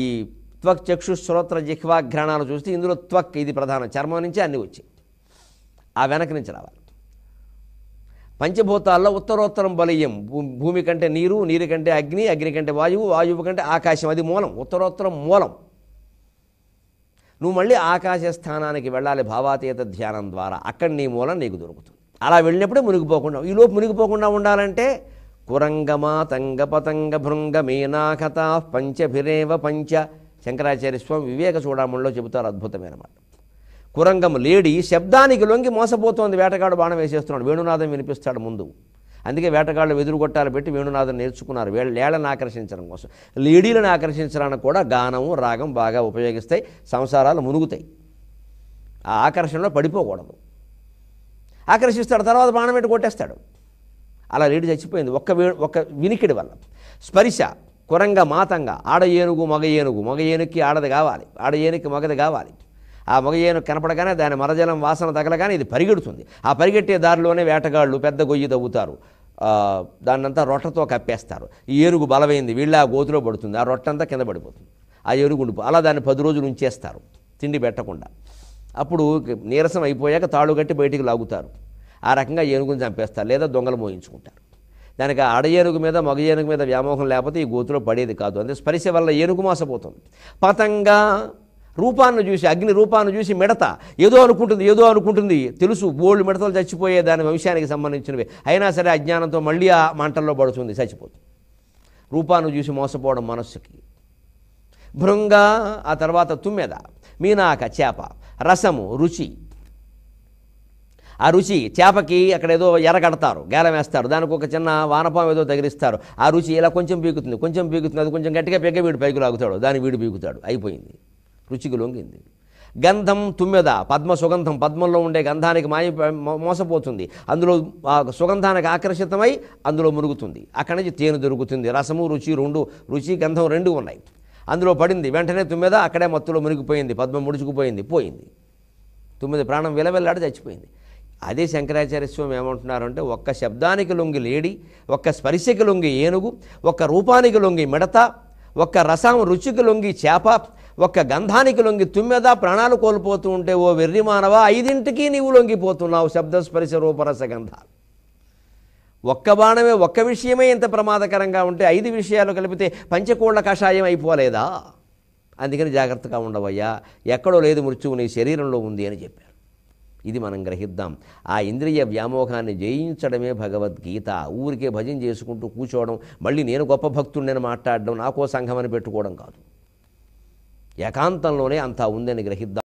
ఈ త్వక్ చక్షు శ్రోత్ర జిహ్వా ఘ్రాణాలు చూస్తే ఇందులో త్వక్ ఇది ప్రధానం చర్మం నుంచి అన్నీ వచ్చాయి ఆ వెనక నుంచి రావాలి పంచభూతాల్లో ఉత్తరోత్తరం బలీయం భూమి కంటే నీరు నీరు కంటే అగ్ని అగ్ని కంటే వాయువు వాయువు కంటే ఆకాశం అది మూలం ఉత్తరోత్తరం మూలం నువ్వు మళ్ళీ ఆకాశ స్థానానికి వెళ్ళాలి భావాతీత ధ్యానం ద్వారా అక్కడ నీ మూలం నీకు దొరుకుతుంది అలా వెళ్ళినప్పుడే మునిగిపోకుండా ఈలోపు మునిగిపోకుండా ఉండాలంటే పతంగ భృంగ మీనాకత పంచభిరేవ పంచ శంకరాచార్య స్వామి వివేక చూడామణిలో చెబుతారు అద్భుతమైన మాట కురంగం లేడి శబ్దానికి లొంగి మోసపోతోంది వేటగాడు బాణం వేసేస్తున్నాడు వేణునాథం వినిపిస్తాడు ముందు అందుకే వేటగాళ్ళు వెదురుగొట్టాలు పెట్టి వేణునాథం నేర్చుకున్నారు లేళ్ళను ఆకర్షించడం కోసం లేడీలను ఆకర్షించడానికి కూడా గానము రాగం బాగా ఉపయోగిస్తాయి సంసారాలు మునుగుతాయి ఆ ఆకర్షణలో పడిపోకూడదు ఆకర్షిస్తాడు తర్వాత బాణం పెట్టి కొట్టేస్తాడు అలా లేడీ చచ్చిపోయింది ఒక్క ఒక వినికిడి వల్ల స్పరిశ కురంగ మాతంగా ఆడ ఏనుగు మగ ఏనుగు మగ ఏనుగుకి ఆడది కావాలి ఆడ ఏనుగుకి మగది కావాలి ఆ మగ ఏనుగు కనపడగానే దాని మరజలం వాసన తగలగానే ఇది పరిగెడుతుంది ఆ పరిగెట్టే దారిలోనే వేటగాళ్ళు పెద్ద గొయ్యి తవ్వుతారు దాన్నంతా రొట్టతో కప్పేస్తారు ఈ ఏనుగు బలమైంది వీళ్ళ ఆ గోతులో పడుతుంది ఆ రొట్టంతా కింద పడిపోతుంది ఆ ఏనుగు ఉండిపో అలా దాన్ని పది రోజులు ఉంచేస్తారు తిండి పెట్టకుండా అప్పుడు నీరసం అయిపోయాక తాళు కట్టి బయటికి లాగుతారు ఆ రకంగా ఏనుగుని చంపేస్తారు లేదా దొంగలు మోయించుకుంటారు దానికి ఆడ ఏనుగు మీద మగ ఏనుగు మీద వ్యామోహం లేకపోతే ఈ గోతులో పడేది కాదు అంటే స్పరిశ వల్ల ఏనుగు మోసపోతుంది పతంగా రూపాన్ని చూసి అగ్ని రూపాన్ని చూసి మిడత ఏదో అనుకుంటుంది ఏదో అనుకుంటుంది తెలుసు బోళ్ళు మిడతలు చచ్చిపోయే దాని వంశానికి సంబంధించినవి అయినా సరే అజ్ఞానంతో మళ్ళీ ఆ మంటల్లో పడుతుంది చచ్చిపోతుంది రూపాన్ని చూసి మోసపోవడం మనస్సుకి భృంగ ఆ తర్వాత తుమ్మెద మీనాక చేప రసము రుచి ఆ రుచి చేపకి అక్కడ ఏదో ఎరగడతారు గేలం వేస్తారు దానికి ఒక చిన్న వానపాం ఏదో తగిలిస్తారు ఆ రుచి ఇలా కొంచెం పీకుతుంది కొంచెం పీకుతుంది అది కొంచెం గట్టిగా పెగ్గ వీడు పైకి లాగుతాడు దాని వీడు పీకుతాడు అయిపోయింది రుచికి లొంగింది గంధం తుమ్మెద పద్మ సుగంధం పద్మంలో ఉండే గంధానికి మాయ మోసపోతుంది అందులో సుగంధానికి ఆకర్షితమై అందులో మురుగుతుంది అక్కడి నుంచి తేనె దొరుకుతుంది రసము రుచి రెండు రుచి గంధం రెండు ఉన్నాయి అందులో పడింది వెంటనే తుమ్మెద అక్కడే మత్తులో మునిగిపోయింది పద్మం ముడుచుకుపోయింది పోయింది తుమ్మిది ప్రాణం విలవెల్లాడి చచ్చిపోయింది అదే శంకరాచార్య స్వామి ఏమంటున్నారంటే ఒక్క శబ్దానికి లొంగి లేడి ఒక్క స్పర్శకి లొంగి ఏనుగు ఒక్క రూపానికి లొంగి మిడత ఒక్క రసం రుచికి లొంగి చేప ఒక్క గంధానికి లొంగి తుమ్మెద ప్రాణాలు కోల్పోతూ ఉంటే ఓ వెర్రి మానవ ఐదింటికి నీవు లొంగిపోతున్నావు శబ్ద స్పర్శ రూపరస గంధ ఒక్క బాణమే ఒక్క విషయమే ఇంత ప్రమాదకరంగా ఉంటే ఐదు విషయాలు కలిపితే పంచకోళ్ల కషాయం అయిపోలేదా అందుకని జాగ్రత్తగా ఉండవయ్యా ఎక్కడో లేదు మృత్యువు నీ శరీరంలో ఉంది అని చెప్పారు ఇది మనం గ్రహిద్దాం ఆ ఇంద్రియ వ్యామోహాన్ని జయించడమే భగవద్గీత ఊరికే భజన చేసుకుంటూ కూర్చోవడం మళ్ళీ నేను గొప్ప నేను మాట్లాడడం నాకో సంఘమని పెట్టుకోవడం కాదు ఏకాంతంలోనే అంతా ఉందని గ్రహిద్దాం